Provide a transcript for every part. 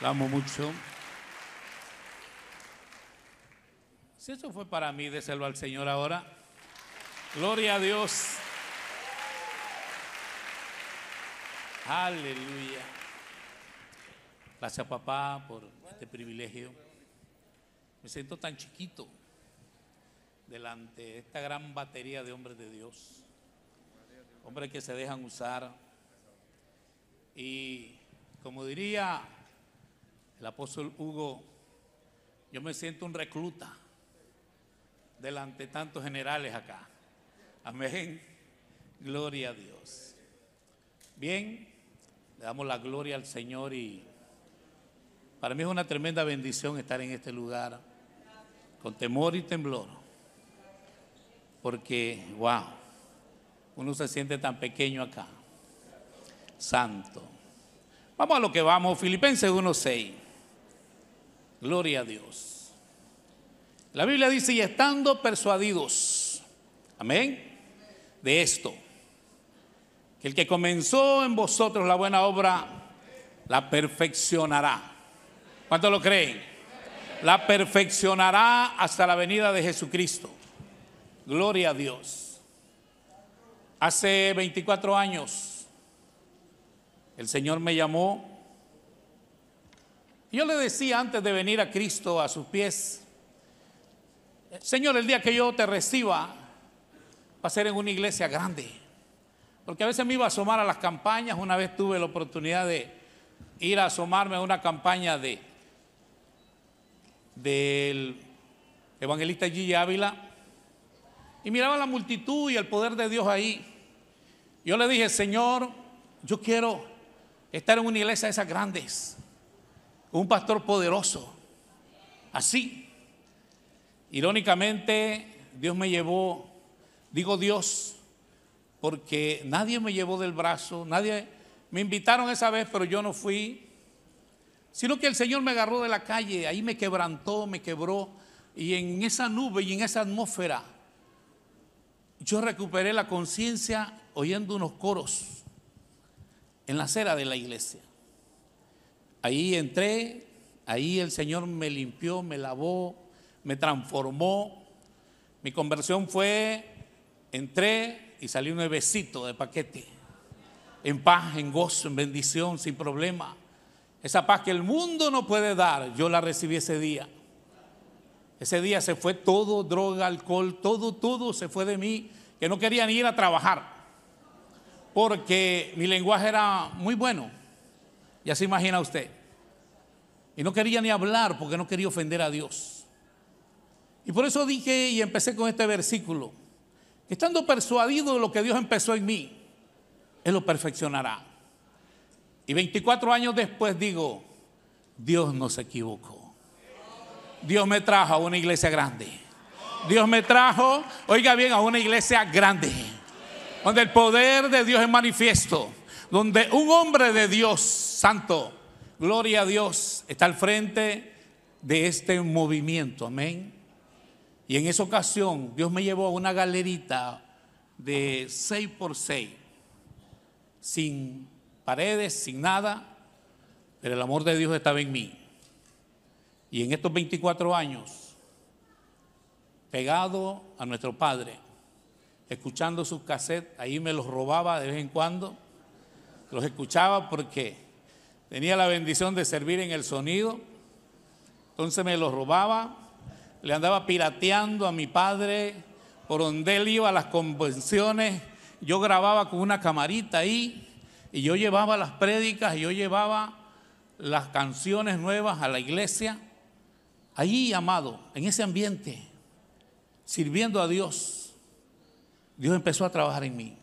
La amo mucho. Si eso fue para mí, déselo al Señor ahora. Gloria a Dios. Aleluya. Gracias papá por este privilegio. Me siento tan chiquito delante de esta gran batería de hombres de Dios. Hombres que se dejan usar. Y como diría el apóstol Hugo, yo me siento un recluta delante de tantos generales acá. Amén. Gloria a Dios. Bien, le damos la gloria al Señor y para mí es una tremenda bendición estar en este lugar con temor y temblor. Porque, wow, uno se siente tan pequeño acá. Santo. Vamos a lo que vamos, Filipenses 1.6. Gloria a Dios. La Biblia dice, y estando persuadidos, amén, de esto, que el que comenzó en vosotros la buena obra, la perfeccionará. ¿Cuánto lo creen? La perfeccionará hasta la venida de Jesucristo. Gloria a Dios. Hace 24 años, el Señor me llamó yo le decía antes de venir a Cristo a sus pies, Señor, el día que yo te reciba va a ser en una iglesia grande. Porque a veces me iba a asomar a las campañas, una vez tuve la oportunidad de ir a asomarme a una campaña de del evangelista Gigi Ávila y miraba la multitud y el poder de Dios ahí. Yo le dije, Señor, yo quiero estar en una iglesia de esas grandes un pastor poderoso, así. Irónicamente, Dios me llevó, digo Dios, porque nadie me llevó del brazo, nadie, me invitaron esa vez, pero yo no fui, sino que el Señor me agarró de la calle, ahí me quebrantó, me quebró, y en esa nube y en esa atmósfera, yo recuperé la conciencia oyendo unos coros en la acera de la iglesia. Ahí entré, ahí el Señor me limpió, me lavó, me transformó. Mi conversión fue, entré y salí un nuevecito de paquete, en paz, en gozo, en bendición, sin problema. Esa paz que el mundo no puede dar, yo la recibí ese día. Ese día se fue todo, droga, alcohol, todo, todo se fue de mí, que no quería ni ir a trabajar, porque mi lenguaje era muy bueno. Ya se imagina usted. Y no quería ni hablar porque no quería ofender a Dios. Y por eso dije y empecé con este versículo, estando persuadido de lo que Dios empezó en mí, Él lo perfeccionará. Y 24 años después digo, Dios no se equivocó. Dios me trajo a una iglesia grande. Dios me trajo, oiga bien, a una iglesia grande, donde el poder de Dios es manifiesto donde un hombre de Dios, santo, gloria a Dios, está al frente de este movimiento, amén. Y en esa ocasión Dios me llevó a una galerita de 6 por 6, sin paredes, sin nada, pero el amor de Dios estaba en mí. Y en estos 24 años, pegado a nuestro Padre, escuchando su cassette, ahí me los robaba de vez en cuando los escuchaba porque tenía la bendición de servir en el sonido, entonces me los robaba, le andaba pirateando a mi padre, por donde él iba a las convenciones, yo grababa con una camarita ahí, y yo llevaba las prédicas, y yo llevaba las canciones nuevas a la iglesia, allí amado, en ese ambiente, sirviendo a Dios. Dios empezó a trabajar en mí.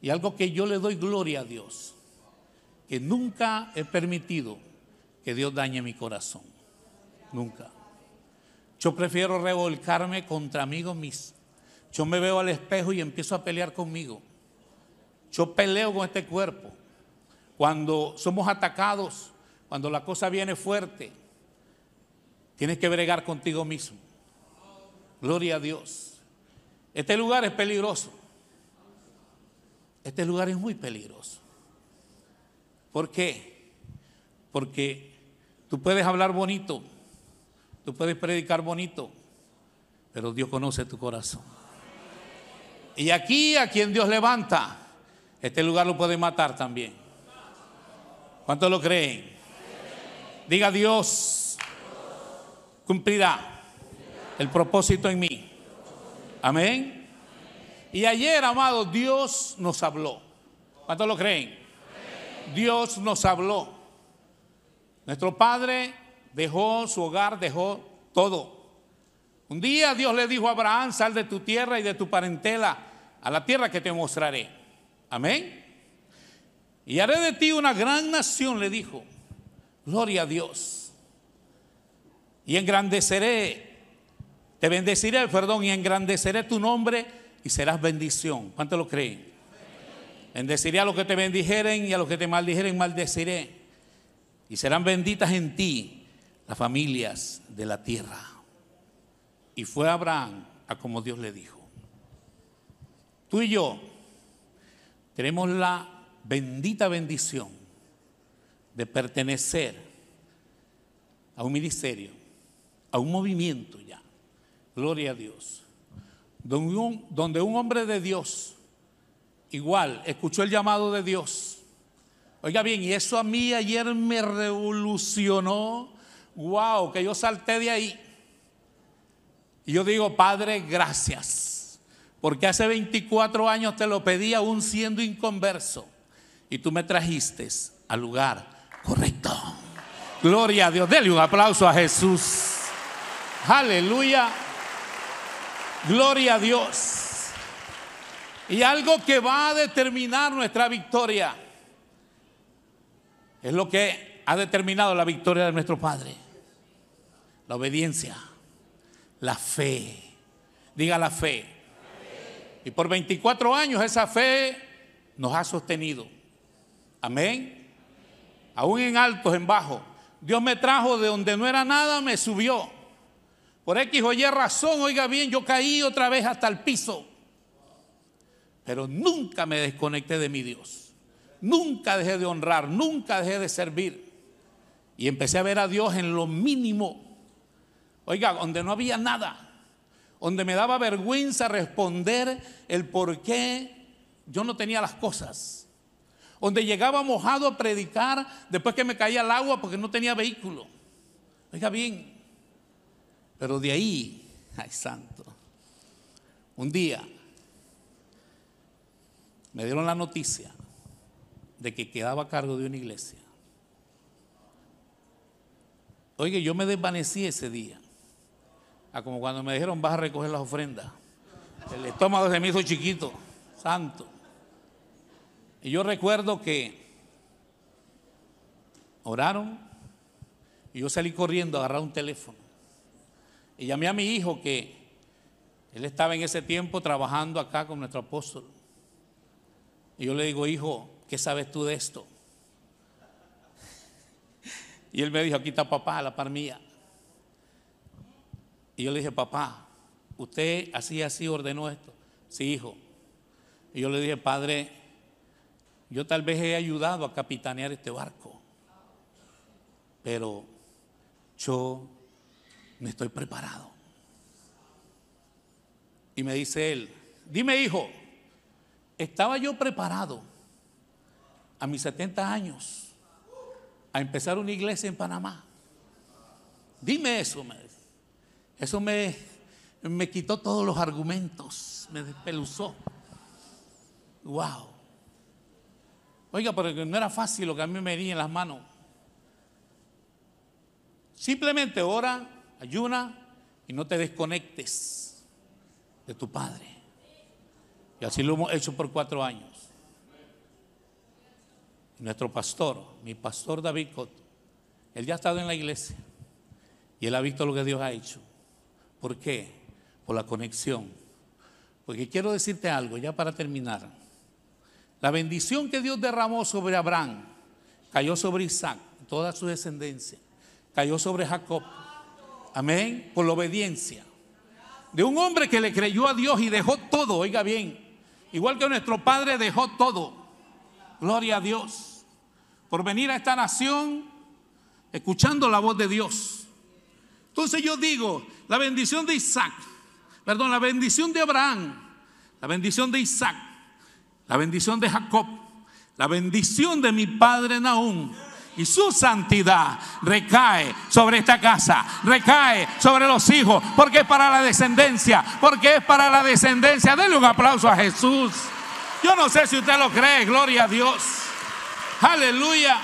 Y algo que yo le doy gloria a Dios, que nunca he permitido que Dios dañe mi corazón. Nunca. Yo prefiero revolcarme contra amigos mismo. Yo me veo al espejo y empiezo a pelear conmigo. Yo peleo con este cuerpo. Cuando somos atacados, cuando la cosa viene fuerte, tienes que bregar contigo mismo. Gloria a Dios. Este lugar es peligroso. Este lugar es muy peligroso. ¿Por qué? Porque tú puedes hablar bonito, tú puedes predicar bonito, pero Dios conoce tu corazón. Y aquí a quien Dios levanta, este lugar lo puede matar también. ¿Cuántos lo creen? Diga Dios, cumplirá el propósito en mí. Amén. Y ayer, amado, Dios nos habló. ¿Cuántos lo creen? Dios nos habló. Nuestro padre dejó su hogar, dejó todo. Un día Dios le dijo a Abraham, sal de tu tierra y de tu parentela a la tierra que te mostraré. Amén. Y haré de ti una gran nación, le dijo. Gloria a Dios. Y engrandeceré, te bendeciré, perdón, y engrandeceré tu nombre y serás bendición. ¿Cuánto lo creen? Bendeciré a los que te bendijeren y a los que te maldijeren, maldeciré. Y serán benditas en ti las familias de la tierra. Y fue Abraham a como Dios le dijo. Tú y yo tenemos la bendita bendición de pertenecer a un ministerio, a un movimiento ya. Gloria a Dios donde un, hombre de Dios igual escuchó el llamado de Dios. Oiga bien, y eso a mí ayer me revolucionó. Wow, que yo salté de ahí. Y yo digo, Padre, gracias. Porque hace 24 años te lo pedí aún siendo inconverso. Y tú me trajiste al lugar correcto. Gloria a Dios. Dele un aplauso a Jesús. Aleluya. Gloria a Dios. Y algo que va a determinar nuestra victoria es lo que ha determinado la victoria de nuestro Padre. La obediencia, la fe. Diga la fe. Y por 24 años esa fe nos ha sostenido. Amén. Aún en altos, en bajos. Dios me trajo de donde no era nada, me subió. Por X o Y razón, oiga bien, yo caí otra vez hasta el piso. Pero nunca me desconecté de mi Dios. Nunca dejé de honrar, nunca dejé de servir. Y empecé a ver a Dios en lo mínimo. Oiga, donde no había nada. Donde me daba vergüenza responder el por qué yo no tenía las cosas. Donde llegaba mojado a predicar después que me caía al agua porque no tenía vehículo. Oiga bien, pero de ahí, ay santo, un día me dieron la noticia de que quedaba a cargo de una iglesia. Oye, yo me desvanecí ese día. como cuando me dijeron, vas a recoger las ofrendas. El estómago se me hizo chiquito, santo. Y yo recuerdo que oraron y yo salí corriendo a agarrar un teléfono. Y llamé a mi hijo que él estaba en ese tiempo trabajando acá con nuestro apóstol. Y yo le digo, hijo, ¿qué sabes tú de esto? Y él me dijo, aquí está papá, la par mía. Y yo le dije, papá, usted así, así ordenó esto. Sí, hijo. Y yo le dije, padre, yo tal vez he ayudado a capitanear este barco, pero yo me estoy preparado. Y me dice él, dime hijo, ¿estaba yo preparado a mis 70 años a empezar una iglesia en Panamá? Dime eso, me Eso me, quitó todos los argumentos, me despeluzó. Wow. Oiga, porque no era fácil lo que a mí me di en las manos. Simplemente ahora ayuna y no te desconectes de tu Padre. Y así lo hemos hecho por cuatro años. Nuestro pastor, mi pastor David Cotto, él ya ha estado en la iglesia y él ha visto lo que Dios ha hecho. ¿Por qué? Por la conexión. Porque quiero decirte algo, ya para terminar. La bendición que Dios derramó sobre Abraham cayó sobre Isaac, toda su descendencia, cayó sobre Jacob, Amén. Por la obediencia. De un hombre que le creyó a Dios y dejó todo, oiga bien. Igual que nuestro padre dejó todo. Gloria a Dios. Por venir a esta nación escuchando la voz de Dios. Entonces yo digo, la bendición de Isaac, perdón, la bendición de Abraham, la bendición de Isaac, la bendición de Jacob, la bendición de mi padre Nahum y su santidad recae sobre esta casa, recae sobre los hijos, porque es para la descendencia, porque es para la descendencia. Denle un aplauso a Jesús. Yo no sé si usted lo cree, gloria a Dios. Aleluya.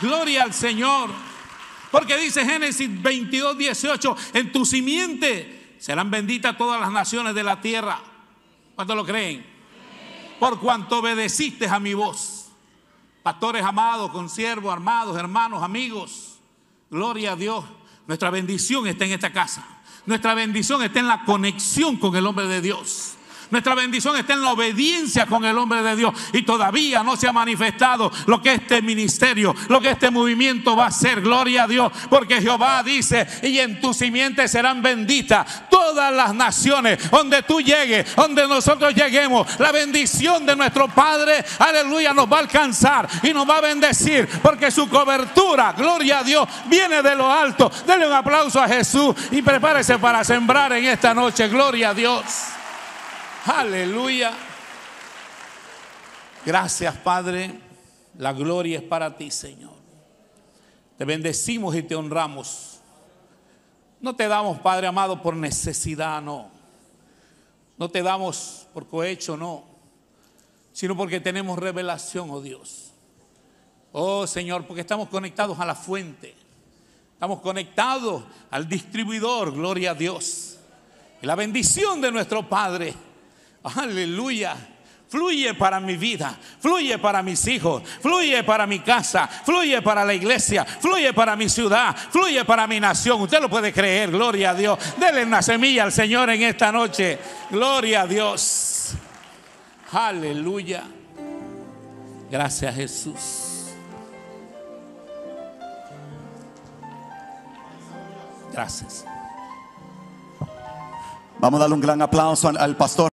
Gloria al Señor. Porque dice Génesis 22, 18, en tu simiente serán benditas todas las naciones de la tierra. ¿Cuánto lo creen? Por cuanto obedeciste a mi voz Pastores amados, consiervos, armados, hermanos, amigos. Gloria a Dios. Nuestra bendición está en esta casa. Nuestra bendición está en la conexión con el hombre de Dios. Nuestra bendición está en la obediencia con el hombre de Dios. Y todavía no se ha manifestado lo que este ministerio, lo que este movimiento va a ser. Gloria a Dios. Porque Jehová dice, y en tu simiente serán benditas todas las naciones. Donde tú llegues, donde nosotros lleguemos, la bendición de nuestro Padre, aleluya, nos va a alcanzar y nos va a bendecir. Porque su cobertura, gloria a Dios, viene de lo alto. Dele un aplauso a Jesús y prepárese para sembrar en esta noche. Gloria a Dios. Aleluya. Gracias, Padre. La gloria es para ti, Señor. Te bendecimos y te honramos. No te damos, Padre amado, por necesidad, no. No te damos por cohecho, no. Sino porque tenemos revelación, oh Dios. Oh Señor, porque estamos conectados a la fuente. Estamos conectados al distribuidor, gloria a Dios. Y la bendición de nuestro Padre Aleluya. Fluye para mi vida, fluye para mis hijos, fluye para mi casa, fluye para la iglesia, fluye para mi ciudad, fluye para mi nación. Usted lo puede creer, gloria a Dios. Dele una semilla al Señor en esta noche. Gloria a Dios. Aleluya. Gracias Jesús. Gracias. Vamos a darle un gran aplauso al pastor.